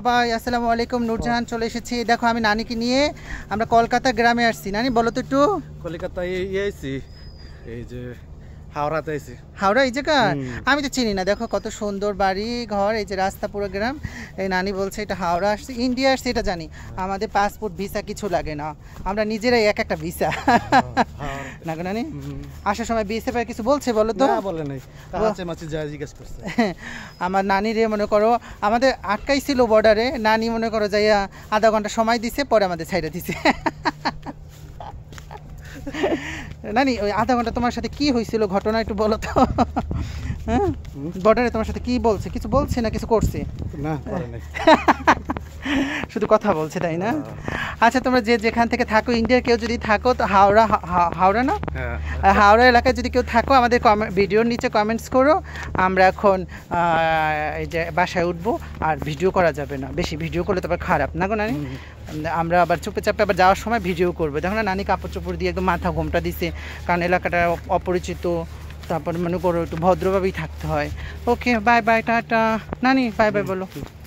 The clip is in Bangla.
সবাই আসসালামু আলাইকুম নূরজাহান চলে এসেছি দেখো আমি নানিকে নিয়ে আমরা কলকাতা গ্রামে আসছি নানি বলো তো একটু কলকাতা এসেছি এই যে হাওড়াতে এসেছি হাওড়া এই জায়গা আমি তো চিনি না দেখো কত সুন্দর বাড়ি ঘর এই যে রাস্তা পুরো গ্রাম এই নানি বলছে এটা হাওড়া আসছে ইন্ডিয়া আসছে এটা জানি আমাদের পাসপোর্ট ভিসা কিছু লাগে না আমরা নিজেরাই এক একটা ভিসা হ্যাঁ। নাগনানি আসার সময় বিএসএফ এর কিছু বলছে বলো তো বলে নাই তাহাচে মাছি যা জিজ্ঞেস করছে আমার নানি রে মনে করো আমাদের ছিল বর্ডারে নানি মনে করো যাইয়া আধা ঘন্টা সময় দিছে পরে আমাদের ছাইড়া দিছে নানি ওই আধা ঘন্টা তোমার সাথে কি হয়েছিল ঘটনা একটু বলো তো হ্যাঁ বর্ডারে তোমার সাথে কি বলছে কিছু বলছে না কিছু করছে না শুধু কথা বলছে তাই না আচ্ছা তোমরা যে যেখান থেকে থাকো ইন্ডিয়ার কেউ যদি থাকো তো হাওড়া হাওড়া না হ্যাঁ, হ্যাঁ। হাওড়া এলাকায় যদি কেউ থাকো আমাদের ভিডিওর নিচে কমেন্টস করো আমরা এখন এই যে বাসায় উঠবো আর ভিডিও করা যাবে না বেশি ভিডিও করলে তারপর খারাপ না গো নানি আমরা আবার চুপে চাপে আবার যাওয়ার সময় ভিডিও করবো দেখো না নানি কাপড় চোপড় দিয়ে একদম মাথা ঘোমটা দিছে কারণ এলাকাটা অপরিচিত তারপর মনে করো একটু ভদ্রভাবেই থাকতে হয় ওকে বাই বাই টাটা নানি বাই বাই বলো